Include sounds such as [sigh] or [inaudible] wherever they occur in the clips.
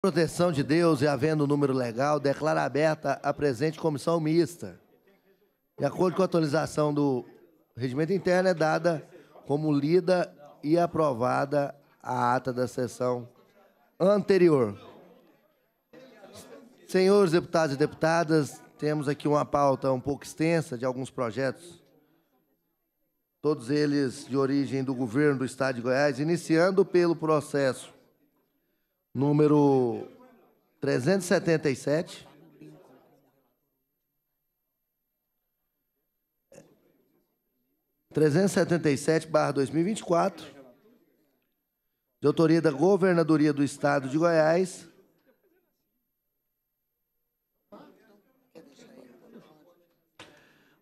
proteção de Deus e havendo um número legal, declara aberta a presente comissão mista. De acordo com a atualização do regimento interno, é dada como lida e aprovada a ata da sessão anterior. Senhores deputados e deputadas, temos aqui uma pauta um pouco extensa de alguns projetos, todos eles de origem do governo do Estado de Goiás, iniciando pelo processo número 377. Trezentos setenta e sete barra dois mil vinte e quatro, de autoria da Governadoria do Estado de Goiás,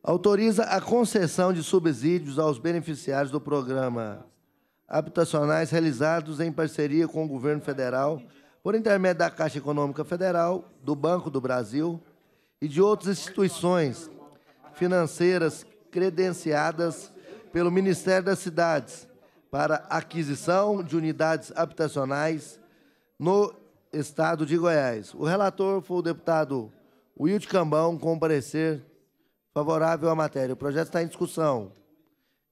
autoriza a concessão de subsídios aos beneficiários do programa habitacionais realizados em parceria com o governo federal, por intermédio da Caixa Econômica Federal, do Banco do Brasil e de outras instituições financeiras credenciadas pelo Ministério das Cidades para aquisição de unidades habitacionais no estado de Goiás. O relator foi o deputado Wilde Cambão, com parecer favorável à matéria. O projeto está em discussão.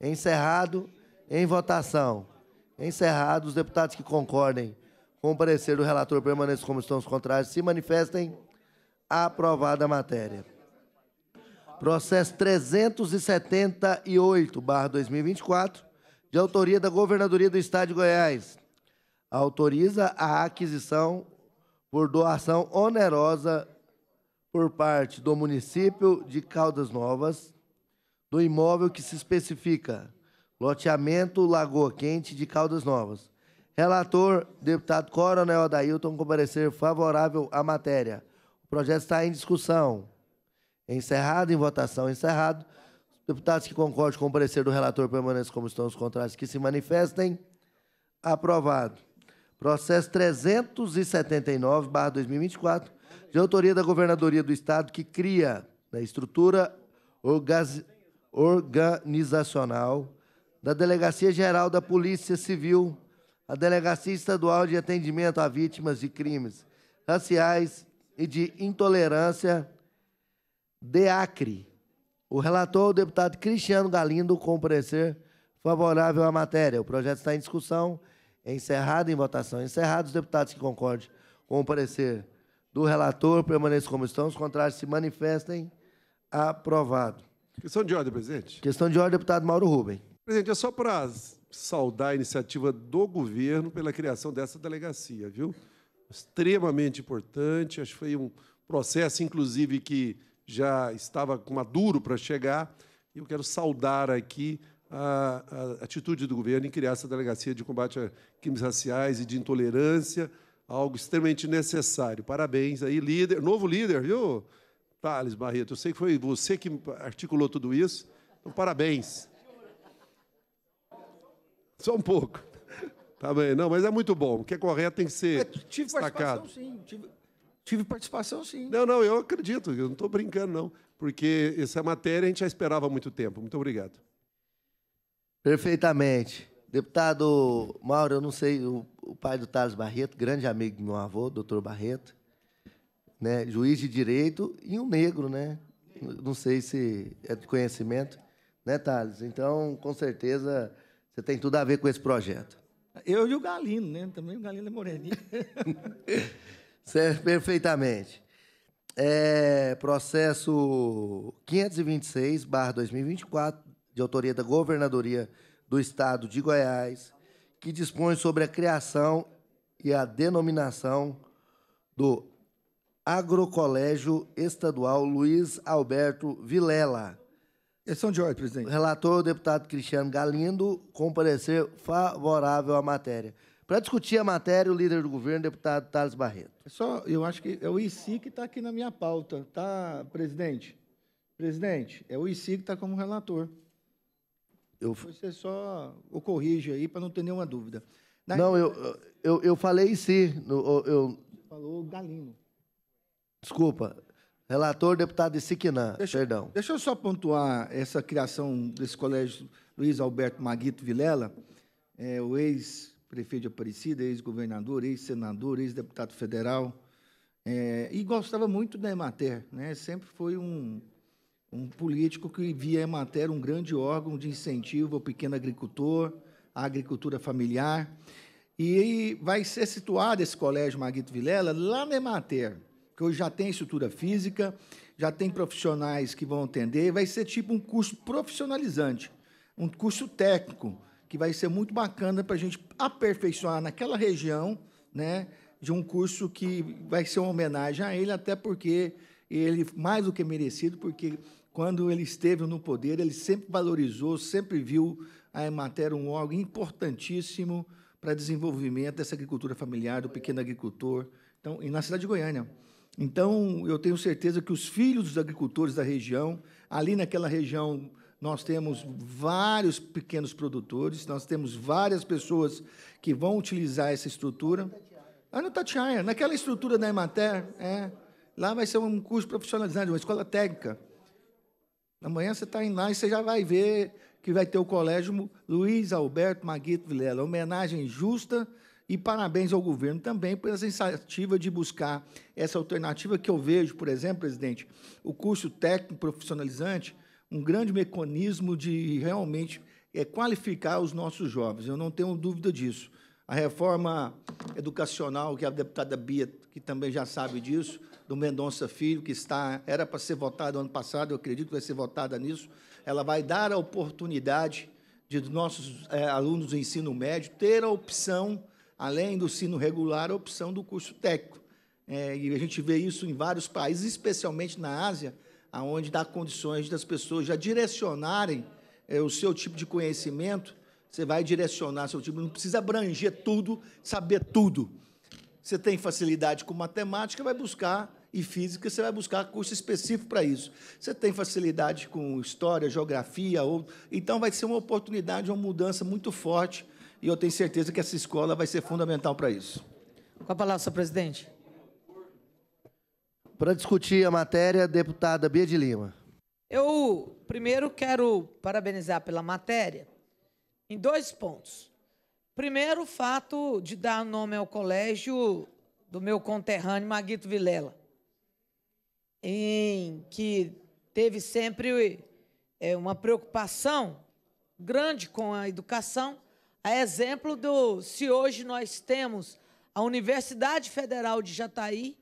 Encerrado em votação. Encerrado, os deputados que concordem com o parecer do relator permaneçam como estão os contrários, se manifestem. Aprovada a matéria. Processo 378, barra 2024, de autoria da Governadoria do Estado de Goiás. Autoriza a aquisição por doação onerosa por parte do município de Caldas Novas do imóvel que se especifica Loteamento Lagoa Quente de Caldas Novas. Relator, deputado Coronel Adailton, comparecer favorável à matéria. O projeto está em discussão. Encerrado, em votação encerrado. Os deputados que concordam com o parecer do relator permaneçam como estão os contratos que se manifestem. Aprovado. Processo 379, barra 2024, de autoria da Governadoria do Estado, que cria a estrutura organizacional da Delegacia Geral da Polícia Civil, a Delegacia Estadual de Atendimento a Vítimas de Crimes Raciais e de Intolerância, de Acre. O relator, o deputado Cristiano Galindo, com parecer favorável à matéria. O projeto está em discussão, encerrado em votação. Encerrado, os deputados que concordem com o parecer do relator permaneçam como estão. Os contrários se manifestem. Aprovado. Questão de ordem, presidente. Questão de ordem, deputado Mauro Rubem. Presidente, é só para saudar a iniciativa do governo pela criação dessa delegacia, viu? Extremamente importante, acho que foi um processo, inclusive, que já estava maduro para chegar, e eu quero saudar aqui a, a, atitude do governo em criar essa delegacia de combate a crimes raciais e de intolerância, algo extremamente necessário. Parabéns aí, líder, novo líder, viu, Thales Barreto? Eu sei que foi você que articulou tudo isso, então parabéns. Só um pouco. Tá bem, não, mas é muito bom. O que é correto tem que ser eu é, tive destacado. Participação, sim. Tive, tive, participação, sim. Não, não, eu acredito, eu não estou brincando, não. Porque essa matéria a gente já esperava há muito tempo. Muito obrigado. Perfeitamente. Deputado Mauro, eu não sei, o, o pai do Thales Barreto, grande amigo do meu avô, doutor Barreto, né, juiz de direito e um negro, né? Não sei se é de conhecimento, né, Thales? Então, com certeza você tem tudo a ver com esse projeto. Eu e o Galino, né? Também o Galino é moreninho. [laughs] certo, é perfeitamente. É, processo 526, 2024, de autoria da Governadoria do Estado de Goiás, que dispõe sobre a criação e a denominação do Agrocolégio Estadual Luiz Alberto Vilela, Questão de ordem, presidente. O relator, o deputado Cristiano Galindo, comparecer favorável à matéria. Para discutir a matéria, o líder do governo, deputado Thales Barreto. É só, eu acho que é o IC que está aqui na minha pauta, tá, presidente? Presidente, é o IC que está como relator. Eu... Você só o corrige aí para não ter nenhuma dúvida. Na não, eu, eu, eu falei IC. Eu, eu... Você falou Galindo. Desculpa, Relator, deputado Siquinã. Deixa, Perdão. Deixa eu só pontuar essa criação desse colégio Luiz Alberto Maguito Vilela, é, o ex-prefeito de Aparecida, ex-governador, ex-senador, ex-deputado federal. É, e gostava muito da Emater, né? sempre foi um, um político que via a Emater um grande órgão de incentivo ao pequeno agricultor, à agricultura familiar. E vai ser situado esse colégio Maguito Vilela lá na Emater porque hoje já tem estrutura física, já tem profissionais que vão atender, vai ser tipo um curso profissionalizante, um curso técnico, que vai ser muito bacana para a gente aperfeiçoar naquela região, né, de um curso que vai ser uma homenagem a ele, até porque ele, mais do que merecido, porque quando ele esteve no poder, ele sempre valorizou, sempre viu a Emater um órgão importantíssimo para desenvolvimento dessa agricultura familiar, do pequeno agricultor. Então, e na cidade de Goiânia. Então, eu tenho certeza que os filhos dos agricultores da região, ali naquela região, nós temos vários pequenos produtores, nós temos várias pessoas que vão utilizar essa estrutura. Ah, no Tatiaia, naquela estrutura da Emater, é. Lá vai ser um curso profissionalizante, uma escola técnica. Amanhã você está em lá e você já vai ver que vai ter o colégio Luiz Alberto Maguito Vilela. Homenagem justa e parabéns ao governo também por essa iniciativa de buscar essa alternativa que eu vejo, por exemplo, presidente, o curso técnico profissionalizante, um grande mecanismo de realmente é, qualificar os nossos jovens. Eu não tenho dúvida disso. A reforma educacional, que a deputada Bia, que também já sabe disso, do Mendonça Filho, que está era para ser votada ano passado, eu acredito que vai ser votada nisso, ela vai dar a oportunidade de nossos é, alunos do ensino médio ter a opção além do sino regular, a opção do curso técnico. É, e a gente vê isso em vários países, especialmente na Ásia, onde dá condições das pessoas já direcionarem é, o seu tipo de conhecimento. Você vai direcionar seu tipo, não precisa abranger tudo, saber tudo. Você tem facilidade com matemática, vai buscar e física, você vai buscar curso específico para isso. Você tem facilidade com história, geografia, ou então vai ser uma oportunidade, uma mudança muito forte e eu tenho certeza que essa escola vai ser fundamental para isso. Com a palavra, senhor presidente. Para discutir a matéria, deputada Bia de Lima. Eu, primeiro, quero parabenizar pela matéria em dois pontos. Primeiro, o fato de dar nome ao colégio do meu conterrâneo Maguito Vilela, em que teve sempre eh, uma preocupação grande com a educação a exemplo do se hoje nós temos a Universidade Federal de Jataí,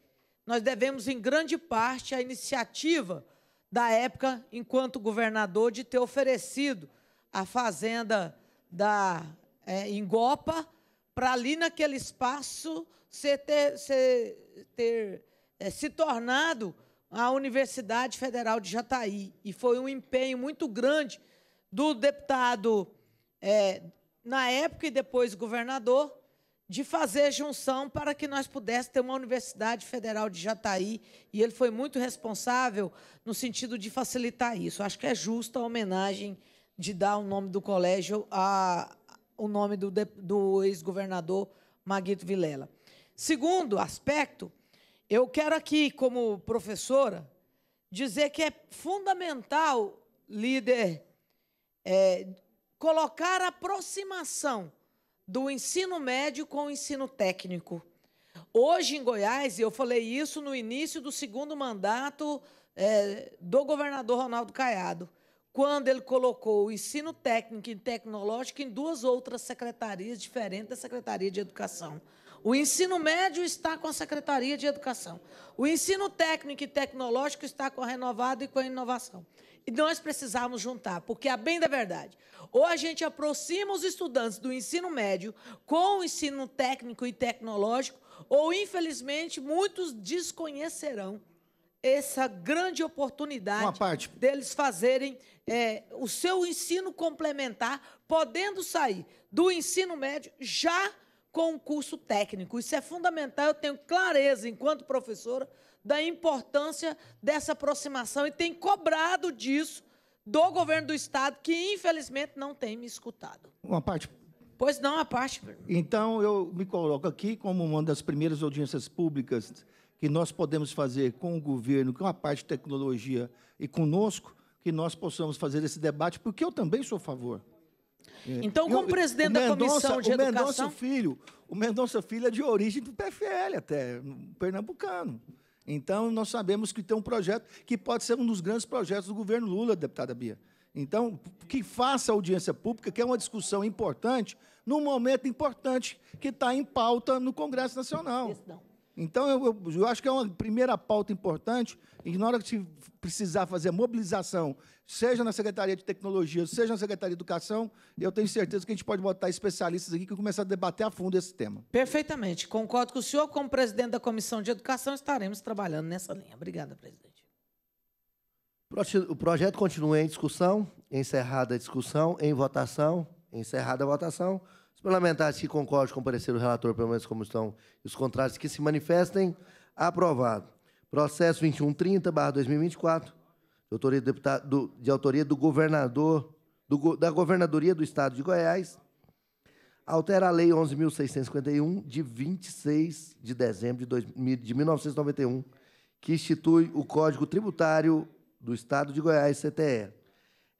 nós devemos em grande parte à iniciativa da época, enquanto governador, de ter oferecido a fazenda da é, Ingopa para ali naquele espaço ser ter, ser, ter é, se tornado a Universidade Federal de Jataí. E foi um empenho muito grande do deputado é, na época e depois governador, de fazer junção para que nós pudéssemos ter uma Universidade Federal de Jataí, e ele foi muito responsável no sentido de facilitar isso. Acho que é justa a homenagem de dar o nome do colégio a, o nome do, do ex-governador Maguito Vilela. Segundo aspecto, eu quero aqui, como professora, dizer que é fundamental, líder é, colocar a aproximação do ensino médio com o ensino técnico. Hoje em Goiás, e eu falei isso no início do segundo mandato é, do governador Ronaldo Caiado, quando ele colocou o ensino técnico e tecnológico em duas outras secretarias diferentes da Secretaria de Educação. O ensino médio está com a Secretaria de Educação. O ensino técnico e tecnológico está com a Renovada e com a Inovação. E nós precisamos juntar, porque a bem da verdade, ou a gente aproxima os estudantes do ensino médio com o ensino técnico e tecnológico, ou infelizmente muitos desconhecerão essa grande oportunidade deles fazerem é, o seu ensino complementar, podendo sair do ensino médio já com o curso técnico. Isso é fundamental, eu tenho clareza, enquanto professora, da importância dessa aproximação e tem cobrado disso do governo do Estado, que infelizmente não tem me escutado. Uma parte. Pois não, a parte. Então, eu me coloco aqui como uma das primeiras audiências públicas que nós podemos fazer com o governo, com a parte de tecnologia e conosco, que nós possamos fazer esse debate, porque eu também sou a favor. É, então, como eu, presidente da Comissão de o Educação... Mendonça Filho, o Mendonça Filho é de origem do PFL até, pernambucano. Então, nós sabemos que tem um projeto que pode ser um dos grandes projetos do governo Lula, deputada Bia. Então, que faça audiência pública, que é uma discussão importante, num momento importante que está em pauta no Congresso Nacional. Isso não. Então, eu, eu, eu, acho que é uma primeira pauta importante, e na hora que se precisar fazer mobilização, seja na Secretaria de Tecnologia, seja na Secretaria de Educação, eu tenho certeza que a gente pode botar especialistas aqui que começar a debater a fundo esse tema. Perfeitamente. Concordo com o senhor. Como presidente da Comissão de Educação, estaremos trabalhando nessa linha. Obrigada, presidente. O projeto continua em discussão, encerrada a discussão, em votação, encerrada a votação parlamentares que concordam com o parecer do relator, pelo menos como estão os contratos que se manifestem, aprovado. Processo 2130, barra 2024, de autoria do, deputado, de autoria do governador, do, da Governadoria do Estado de Goiás, altera a Lei 11.651, de 26 de dezembro de, dois, de 1991, que institui o Código Tributário do Estado de Goiás, CTE.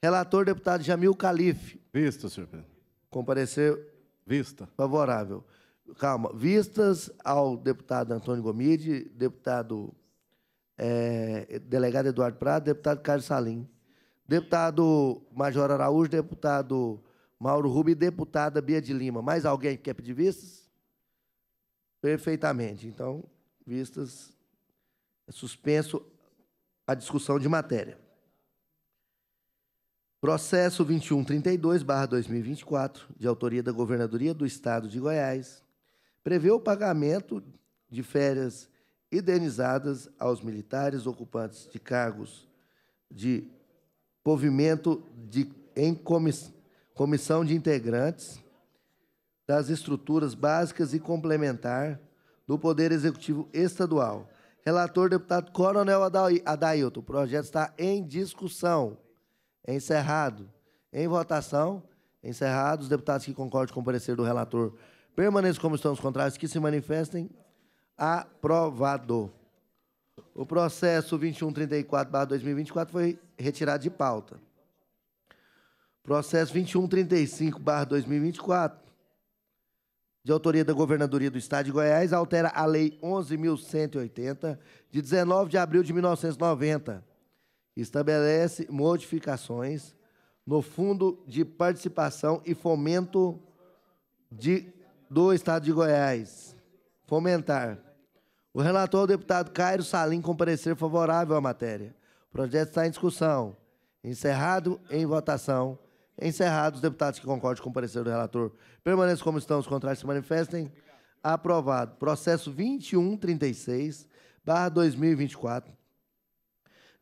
Relator, deputado Jamil Calife. Visto, senhor presidente. Comparecer Vista. Favorável. Calma. Vistas ao deputado Antônio Gomide, deputado é, delegado Eduardo Prado, deputado Carlos Salim, deputado Major Araújo, deputado Mauro Rubi, deputada Bia de Lima. Mais alguém que quer pedir vistas? Perfeitamente. Então, vistas, é suspenso a discussão de matéria. Processo 2132-2024, de autoria da Governadoria do Estado de Goiás, prevê o pagamento de férias indenizadas aos militares ocupantes de cargos de movimento de, em comissão de integrantes das estruturas básicas e complementar do Poder Executivo Estadual. Relator, deputado Coronel Adailton. O projeto está em discussão. Encerrado. Em votação, encerrado. Os deputados que concordam com o parecer do relator permaneçam como estão os contrários. que se manifestem. Aprovado. O processo 2134-2024 foi retirado de pauta. Processo 2135-2024, de autoria da Governadoria do Estado de Goiás, altera a Lei 11.180, de 19 de abril de 1990, estabelece modificações no Fundo de Participação e Fomento de, do Estado de Goiás. Fomentar. O relator é o deputado Cairo Salim com parecer favorável à matéria. O projeto está em discussão. Encerrado em votação. Encerrados, os deputados que concordem com o parecer do relator permaneçam como estão, os contrários se manifestem. Aprovado. Processo 2136, barra 2024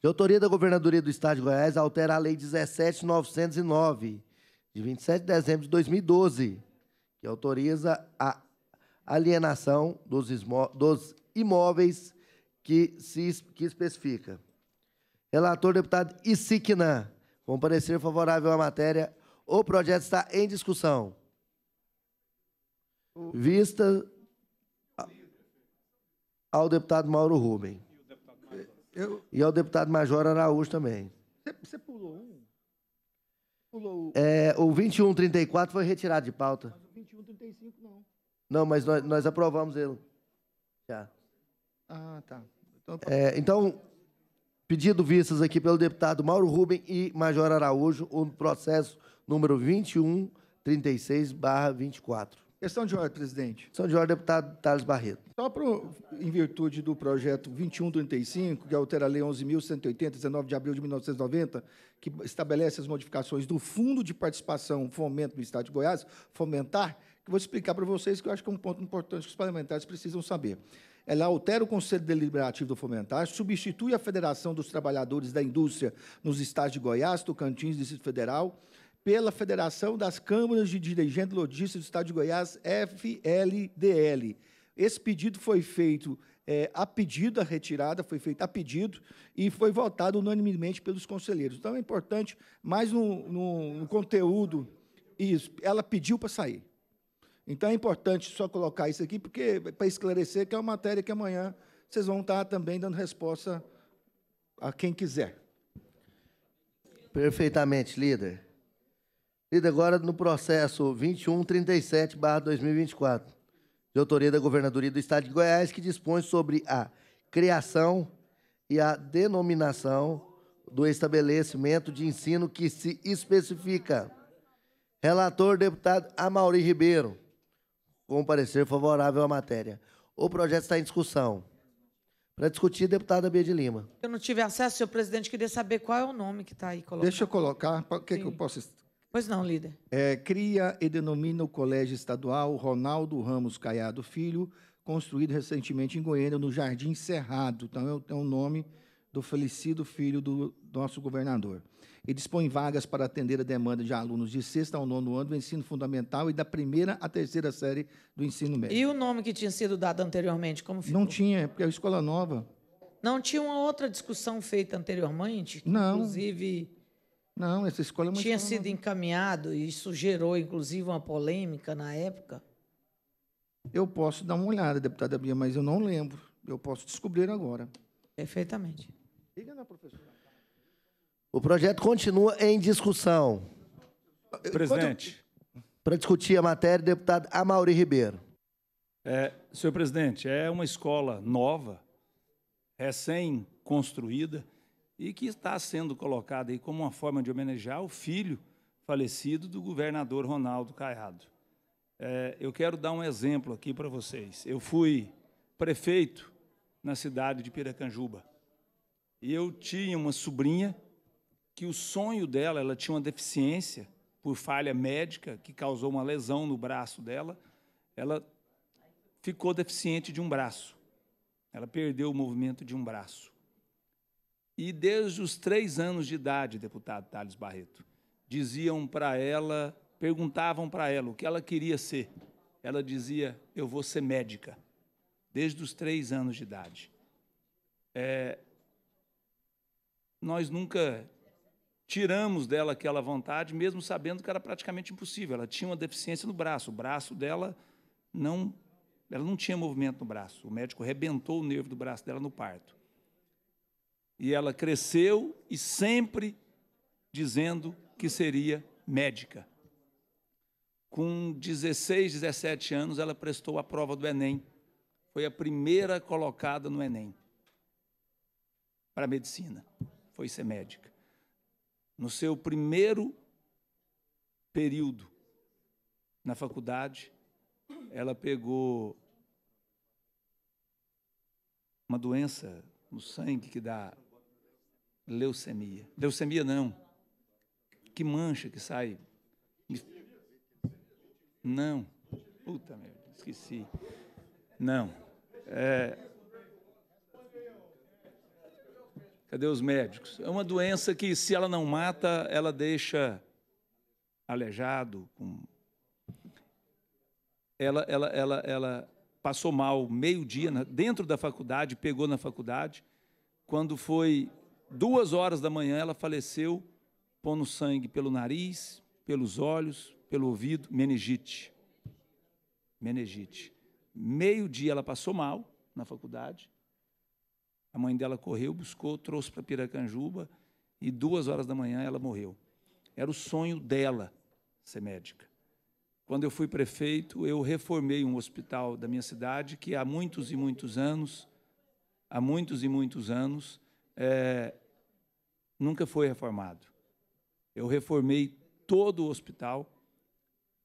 de autoria da Governadoria do Estado de Goiás, altera a Lei 17.909, de 27 de dezembro de 2012, que autoriza a alienação dos, dos imóveis que, se, que especifica. Relator, deputado Isiquina, com parecer favorável à matéria, o projeto está em discussão. Vista ao deputado Mauro Rubem. Eu... E ao é deputado Major Araújo também. Você, pulou um? Pulou o... É, o 2134 foi retirado de pauta. Mas o 2135 não. Não, mas nós, nós aprovamos ele. Já. Ah, tá. Então, tá. é, então pedido vistas aqui pelo deputado Mauro Rubem e Major Araújo, o processo número 2136 24 Questão de ordem, presidente. Questão de ordem, deputado Thales Barreto. Só pro, em virtude do projeto 2135, que altera a Lei 11.180, 19 de abril de 1990, que estabelece as modificações do Fundo de Participação Fomento do Estado de Goiás, fomentar, que vou explicar para vocês, que eu acho que é um ponto importante que os parlamentares precisam saber. Ela altera o Conselho Deliberativo do Fomentar, substitui a Federação dos Trabalhadores da Indústria nos estados de Goiás, Tocantins, Distrito Federal, pela Federação das Câmaras de Dirigentes Lodistas do Estado de Goiás, FLDL. Esse pedido foi feito é, a pedido, a retirada foi feita a pedido e foi votado unanimemente pelos conselheiros. Então, é importante, mais no, no, no conteúdo, isso, ela pediu para sair. Então, é importante só colocar isso aqui, porque para esclarecer que é uma matéria que amanhã vocês vão estar também dando resposta a quem quiser. Perfeitamente, líder. Lida agora no processo 2137-2024, de autoria da Governadoria do Estado de Goiás, que dispõe sobre a criação e a denominação do estabelecimento de ensino que se especifica. Relator, deputado Amauri Ribeiro, com parecer favorável à matéria. O projeto está em discussão. Para discutir, deputada Bia de Lima. Eu não tive acesso, senhor presidente, queria saber qual é o nome que está aí colocado. Deixa eu colocar, o que, que eu posso Pois não, líder. É, cria e denomina o Colégio Estadual Ronaldo Ramos Caiado Filho, construído recentemente em Goiânia, no Jardim Cerrado. Então, é o é nome do falecido filho do nosso governador. E dispõe vagas para atender a demanda de alunos de sexta ao nono ano do ensino fundamental e da primeira à terceira série do ensino médio. E o nome que tinha sido dado anteriormente, como ficou? Não tinha, é porque é a escola nova. Não tinha uma outra discussão feita anteriormente? Não. Inclusive não, essa escola é muito Tinha sido encaminhado, e isso gerou, inclusive, uma polêmica na época. Eu posso dar uma olhada, deputada Bia, mas eu não lembro. Eu posso descobrir agora. Perfeitamente. Liga na professora. O projeto continua em discussão. Presidente. Para discutir a matéria, deputado Amauri Ribeiro. É, senhor presidente, é uma escola nova, recém-construída, e que está sendo colocada aí como uma forma de homenagear o filho falecido do governador Ronaldo Caiado. É, eu quero dar um exemplo aqui para vocês. Eu fui prefeito na cidade de Piracanjuba e eu tinha uma sobrinha que o sonho dela, ela tinha uma deficiência por falha médica que causou uma lesão no braço dela, ela ficou deficiente de um braço. Ela perdeu o movimento de um braço. E desde os três anos de idade, deputado Thales Barreto, diziam para ela, perguntavam para ela o que ela queria ser. Ela dizia: Eu vou ser médica, desde os três anos de idade. É, nós nunca tiramos dela aquela vontade, mesmo sabendo que era praticamente impossível. Ela tinha uma deficiência no braço, o braço dela não, ela não tinha movimento no braço. O médico rebentou o nervo do braço dela no parto. E ela cresceu e sempre dizendo que seria médica. Com 16, 17 anos, ela prestou a prova do Enem. Foi a primeira colocada no Enem para a medicina. Foi ser médica. No seu primeiro período na faculdade, ela pegou uma doença no sangue que dá leucemia. Leucemia não. Que mancha que sai. Não. Puta merda, esqueci. Não. É... Cadê os médicos? É uma doença que, se ela não mata, ela deixa aleijado. Com... Ela, ela, ela, ela passou mal meio-dia dentro da faculdade, pegou na faculdade. Quando foi duas horas da manhã, ela faleceu pondo sangue pelo nariz, pelos olhos, pelo ouvido, meningite. Meningite. Meio-dia ela passou mal na faculdade. A mãe dela correu, buscou, trouxe para Piracanjuba e duas horas da manhã ela morreu. Era o sonho dela ser médica. Quando eu fui prefeito, eu reformei um hospital da minha cidade que há muitos e muitos anos, há muitos e muitos anos, é, nunca foi reformado. Eu reformei todo o hospital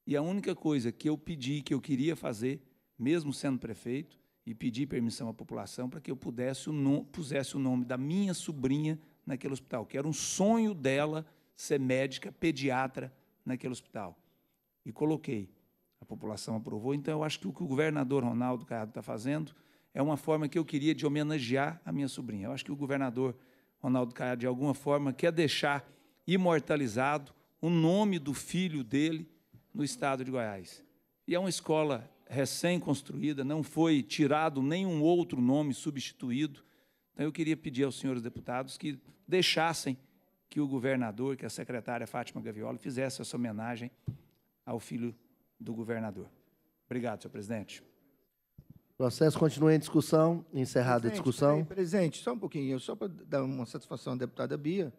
e a única coisa que eu pedi, que eu queria fazer, mesmo sendo prefeito, e pedi permissão à população para que eu pudesse o pusesse o nome da minha sobrinha naquele hospital, que era um sonho dela ser médica, pediatra naquele hospital. E coloquei. A população aprovou. Então, eu acho que o que o governador Ronaldo Carrado está fazendo é uma forma que eu queria de homenagear a minha sobrinha. Eu acho que o governador Ronaldo Caiado, de alguma forma, quer deixar imortalizado o nome do filho dele no estado de Goiás. E é uma escola recém-construída, não foi tirado nenhum outro nome substituído. Então, eu queria pedir aos senhores deputados que deixassem que o governador, que a secretária Fátima Gaviola, fizesse essa homenagem ao filho do governador. Obrigado, senhor presidente. Processo continua em discussão, encerrada a discussão. Peraí, presidente, só um pouquinho, só para dar uma satisfação à deputada Bia,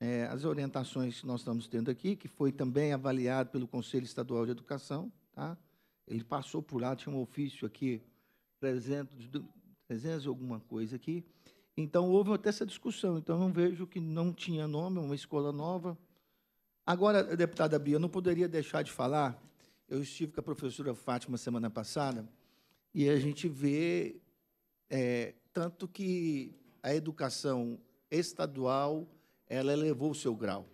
é, as orientações que nós estamos tendo aqui, que foi também avaliado pelo Conselho Estadual de Educação, tá? ele passou por lá, tinha um ofício aqui, 300, e alguma coisa aqui, então houve até essa discussão, então não vejo que não tinha nome, é uma escola nova. Agora, deputada Bia, eu não poderia deixar de falar, eu estive com a professora Fátima semana passada, e a gente vê é, tanto que a educação estadual ela elevou o seu grau.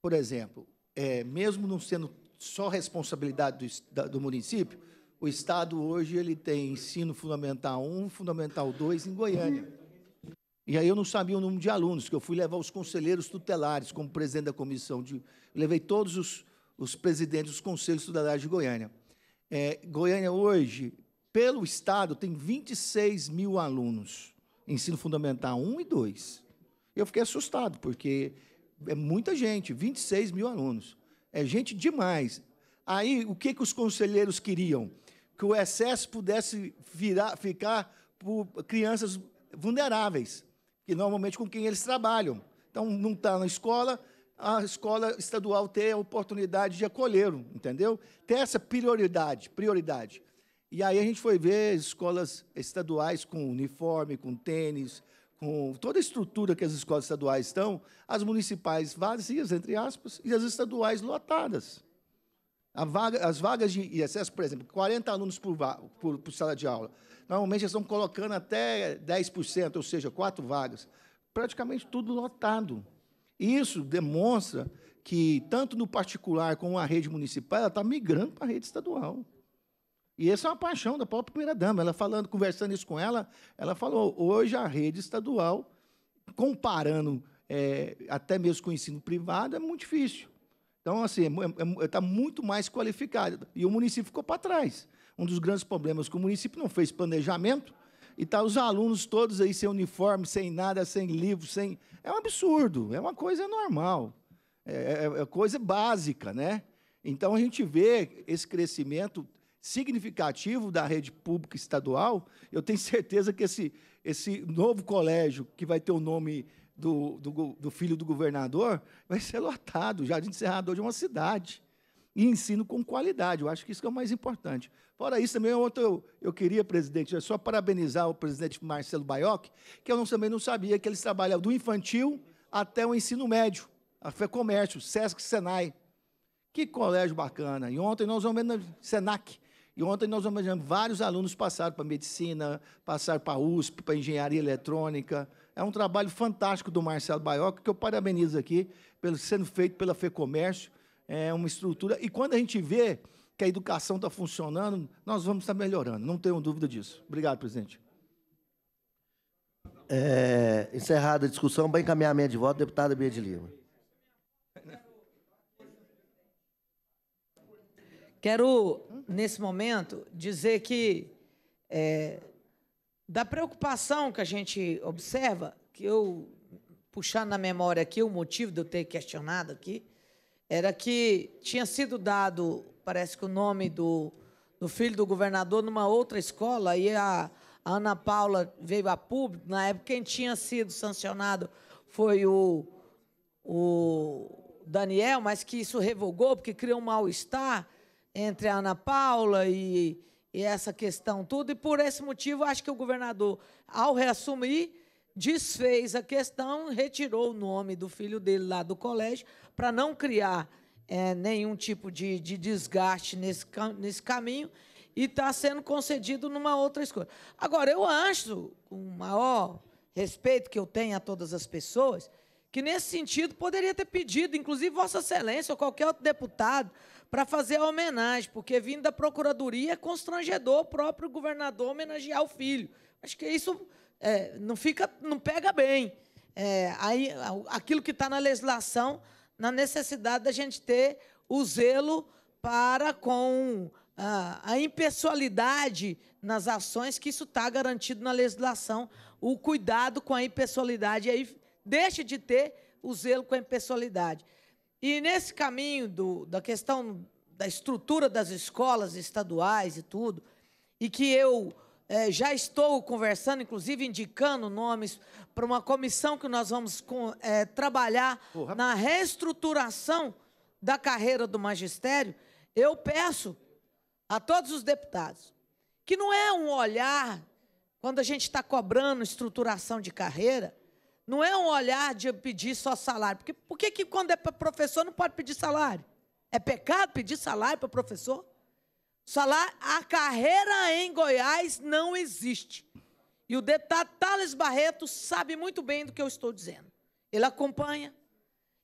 Por exemplo, é, mesmo não sendo só responsabilidade do, do, município, o Estado hoje ele tem ensino fundamental 1, fundamental 2 em Goiânia. E aí eu não sabia o número de alunos, que eu fui levar os conselheiros tutelares como presidente da comissão. De, levei todos os, os presidentes dos conselhos tutelares de Goiânia. É, Goiânia hoje pelo Estado, tem 26 mil alunos, ensino fundamental 1 e 2. Eu fiquei assustado, porque é muita gente, 26 mil alunos. É gente demais. Aí, o que, que os conselheiros queriam? Que o excesso pudesse virar, ficar por crianças vulneráveis, que normalmente com quem eles trabalham. Então, não está na escola, a escola estadual ter a oportunidade de acolhê-lo, entendeu? Ter essa prioridade, prioridade. E aí a gente foi ver escolas estaduais com uniforme, com tênis, com toda a estrutura que as escolas estaduais estão, as municipais vazias, entre aspas, e as estaduais lotadas. Vaga, as vagas de acesso, por exemplo, 40 alunos por, por, por sala de aula. Normalmente eles estão colocando até 10%, ou seja, quatro vagas. Praticamente tudo lotado. isso demonstra que, tanto no particular como a rede municipal, ela está migrando para a rede estadual. E essa é uma paixão da própria primeira-dama. Ela falando, conversando isso com ela, ela falou: hoje a rede estadual, comparando é, até mesmo com o ensino privado, é muito difícil. Então, assim, está é, é, tá muito mais qualificado. E o município ficou para trás. Um dos grandes problemas com que o município não fez planejamento e tá os alunos todos aí sem uniforme, sem nada, sem livro, sem. É um absurdo, é uma coisa normal. É, é, é coisa básica, né? Então a gente vê esse crescimento significativo da rede pública estadual, eu tenho [laughs] certeza que esse, esse novo colégio, que vai ter o nome do, do, do filho do governador, vai ser lotado, já de encerrador de uma cidade. E ensino com qualidade, eu acho que isso é o mais importante. Fora isso, também, ontem eu, eu queria, presidente, é só parabenizar o presidente Marcelo Baioc, que eu não, também não sabia que eles trabalham do infantil até o ensino médio, a ah, FEComércio, SESC, SENAI. Que colégio bacana. E ontem nós vamos ver no SENAC, e ontem nós homenageamos vários alunos passaram para medicina, passaram para USP, para engenharia eletrônica. É um trabalho fantástico do Marcelo Baioca, que eu parabenizo aqui, pelo sendo feito pela FEComércio. É uma estrutura. E quando a gente vê que a educação está funcionando, nós vamos estar melhorando, não tenho dúvida disso. Obrigado, presidente. É, encerrada a discussão, bem encaminhamento de voto, deputada Bia de Lima. Quero, nesse momento, dizer que é, da preocupação que a gente observa, que eu, puxando na memória aqui, o motivo de eu ter questionado aqui, era que tinha sido dado, parece que o nome do, do filho do governador numa outra escola, e a, a Ana Paula veio a público. Na época, quem tinha sido sancionado foi o, o Daniel, mas que isso revogou, porque criou um mal-estar entre a Ana Paula e, e essa questão tudo, e por esse motivo acho que o governador, ao reassumir, desfez a questão, retirou o nome do filho dele lá do colégio, para não criar é, nenhum tipo de, de desgaste nesse, nesse caminho, e está sendo concedido numa outra escolha. Agora, eu acho, com o maior respeito que eu tenho a todas as pessoas, que nesse sentido poderia ter pedido, inclusive Vossa Excelência ou qualquer outro deputado, para fazer a homenagem, porque vindo da procuradoria é constrangedor o próprio governador homenagear o filho. Acho que isso é, não fica, não pega bem. É, aí, aquilo que está na legislação, na necessidade da gente ter o zelo para com a, a impessoalidade nas ações, que isso está garantido na legislação, o cuidado com a impessoalidade. E aí deixa de ter o zelo com a impessoalidade. E nesse caminho do, da questão da estrutura das escolas estaduais e tudo, e que eu é, já estou conversando, inclusive indicando nomes para uma comissão que nós vamos com, é, trabalhar Porra. na reestruturação da carreira do magistério, eu peço a todos os deputados que não é um olhar, quando a gente está cobrando estruturação de carreira, não é um olhar de pedir só salário. Porque por que, que quando é para professor não pode pedir salário? É pecado pedir salário para professor? Salário, a carreira em Goiás não existe. E o deputado Thales Barreto sabe muito bem do que eu estou dizendo. Ele acompanha.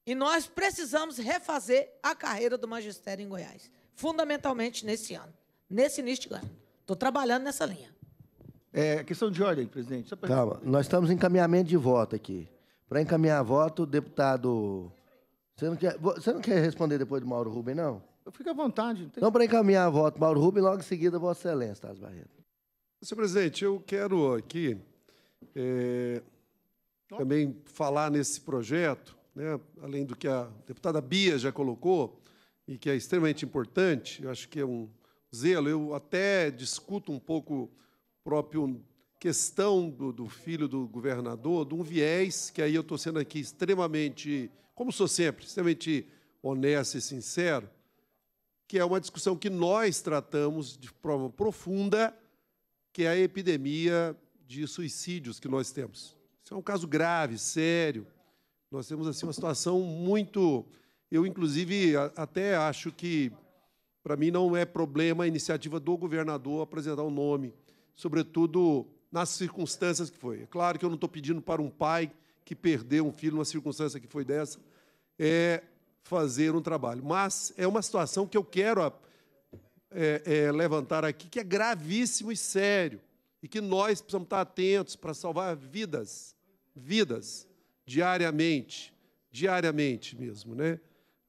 E nós precisamos refazer a carreira do magistério em Goiás, fundamentalmente nesse ano, nesse início de ano. Estou trabalhando nessa linha. É, questão de ordem, presidente. Só nós estamos em encaminhamento de voto aqui. Para encaminhar voto, deputado. Você não, quer, você não quer responder depois do Mauro Rubem, não? Eu fico à vontade. Não tem... Então, para encaminhar voto, Mauro Rubem, logo em seguida, Vossa Excelência, Taz Barreto. Senhor presidente, eu quero aqui é, também falar nesse projeto, né, além do que a deputada Bia já colocou, e que é extremamente importante, eu acho que é um zelo. Eu até discuto um pouco próprio questão do, do, filho do governador, de um viés, que aí eu estou sendo aqui extremamente, como sou sempre, extremamente honesto e sincero, que é uma discussão que nós tratamos de forma profunda, que é a epidemia de suicídios que nós temos. Isso é um caso grave, sério. Nós temos assim uma situação muito. Eu, inclusive, até acho que, para mim, não é problema a iniciativa do governador apresentar o um nome sobretudo nas circunstâncias que foi. É claro que eu não estou pedindo para um pai que perdeu um filho numa circunstância que foi dessa, é fazer um trabalho. Mas é uma situação que eu quero é, é, levantar aqui, que é gravíssimo e sério, e que nós precisamos estar atentos para salvar vidas, vidas, diariamente, diariamente mesmo. Né?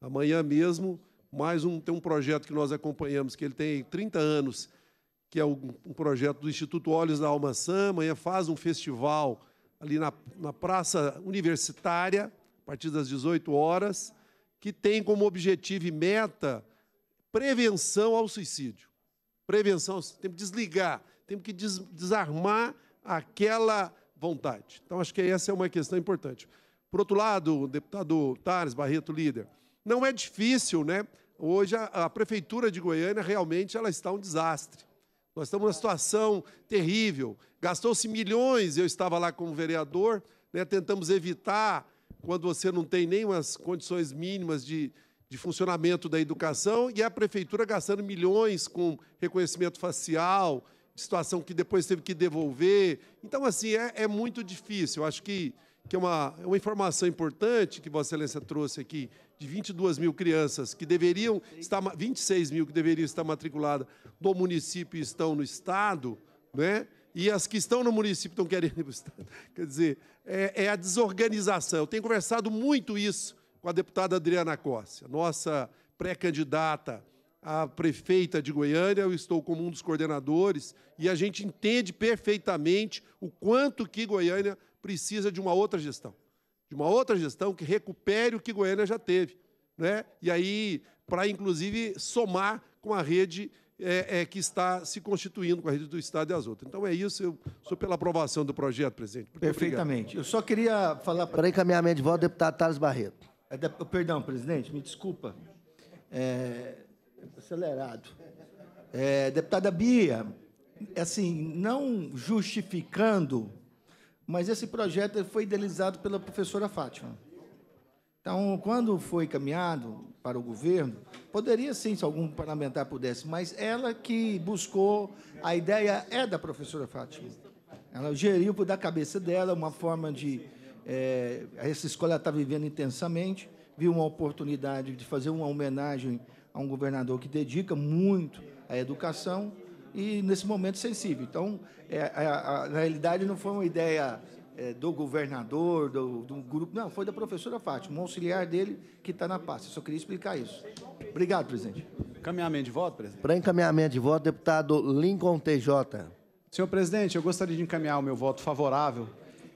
Amanhã mesmo, mais um, tem um projeto que nós acompanhamos, que ele tem 30 anos, que é um, projeto do Instituto Olhos da Alma Sã, amanhã faz um festival ali na, na Praça Universitária, a partir das 18 horas, que tem como objetivo e meta prevenção ao suicídio. Prevenção, temos que desligar, temos que des, desarmar aquela vontade. Então, acho que essa é uma questão importante. Por outro lado, deputado Tares Barreto, líder, não é difícil, né? Hoje a, a prefeitura de Goiânia realmente ela está um desastre. Nós estamos numa situação terrível. Gastou-se milhões, eu estava lá como vereador, né, tentamos evitar, quando você não tem nem umas condições mínimas de, de funcionamento da educação, e a prefeitura gastando milhões com reconhecimento facial, situação que depois teve que devolver. Então, assim, é, é muito difícil. Eu acho que que é uma, uma informação importante que Vossa Excelência trouxe aqui, de 22 mil crianças que deveriam estar, 26 mil que deveriam estar matriculadas do município e estão no Estado, né? e as que estão no município estão querendo ir para o Estado. [laughs] Quer dizer, é, é a desorganização. Eu tenho conversado muito isso com a deputada Adriana Costa, nossa pré-candidata a prefeita de Goiânia, eu estou como um dos coordenadores, e a gente entende perfeitamente o quanto que Goiânia precisa de uma outra gestão, de uma outra gestão que recupere o que Goiânia já teve, né? E aí para inclusive somar com a rede é, é, que está se constituindo com a rede do Estado e as outras. Então é isso, eu sou pela aprovação do projeto, presidente. Muito Perfeitamente. Obrigado. Eu só queria falar. Para encaminhamento de volta, deputado Thales Barreto. É de... Perdão, presidente, me desculpa. É... Acelerado. É, deputada Bia, é assim, não justificando mas esse projeto foi idealizado pela professora Fátima. Então, quando foi caminhado para o governo, poderia sim, se algum parlamentar pudesse, mas ela que buscou, a ideia é da professora Fátima. Ela geriu da cabeça dela uma forma de. É, essa escola está vivendo intensamente, viu uma oportunidade de fazer uma homenagem a um governador que dedica muito à educação e nesse momento sensível. Então, é, é, a, a, na realidade, não foi uma ideia é, do governador, do, do, grupo, não, foi da professora Fátima, um auxiliar dele que está na pasta. Eu só queria explicar isso. Obrigado, presidente. Encaminhamento de voto, presidente? Para encaminhamento de voto, deputado Lincoln TJ. Senhor presidente, eu gostaria de encaminhar o meu voto favorável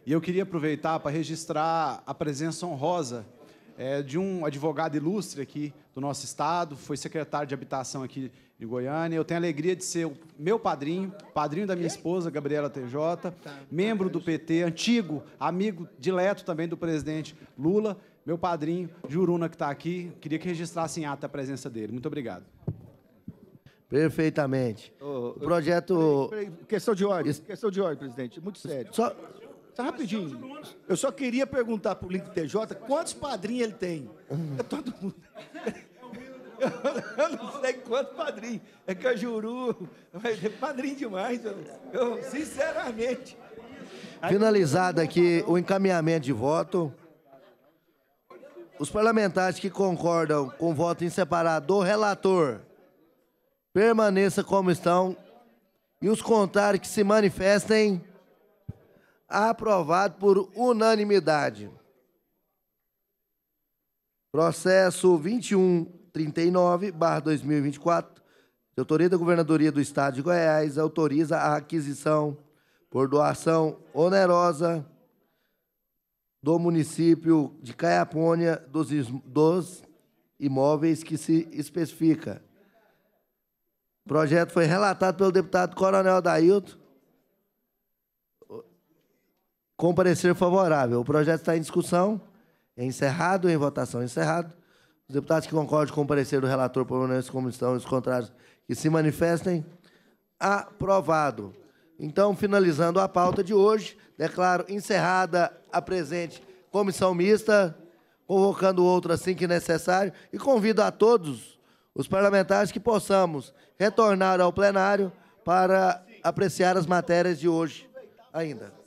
e eu queria aproveitar para registrar a presença honrosa é, de um advogado ilustre aqui, do nosso estado, foi secretário de habitação aqui em Goiânia. Eu tenho a alegria de ser o meu padrinho, padrinho da minha esposa, Gabriela TJ, tá, tá, membro do tá, PT, antigo, amigo dileto também do presidente Lula, meu padrinho, Juruna, que está aqui. Queria que registrasse em ata a presença dele. Muito obrigado. Perfeitamente. o projeto. questão de ordem. Questão de ordem, presidente. Muito sério. Só, só rapidinho. Eu só queria perguntar pro Link TJ quantos padrinhos ele tem. É todo mundo. Eu não sei quantos padrinhos. É Cajuru. Mas é padrinho demais. Eu, sinceramente. Finalizado aqui o encaminhamento de voto. Os parlamentares que concordam com o voto em separado do relator permaneça como estão e os contrários que se manifestem aprovado por unanimidade. Processo 2139/2024, de autoria da Governadoria do Estado de Goiás, autoriza a aquisição por doação onerosa do município de Caiapônia dos, dos imóveis que se especifica. O projeto foi relatado pelo deputado Coronel Dailton, com parecer favorável. O projeto está em discussão, é encerrado, em votação é encerrado. Os deputados que concordam com o parecer do relator permanentes como estão, os contrários que se manifestem, aprovado. Então, finalizando a pauta de hoje, declaro encerrada a presente comissão mista, convocando outra assim que necessário, e convido a todos os parlamentares que possamos retornar ao plenário para apreciar as matérias de hoje ainda.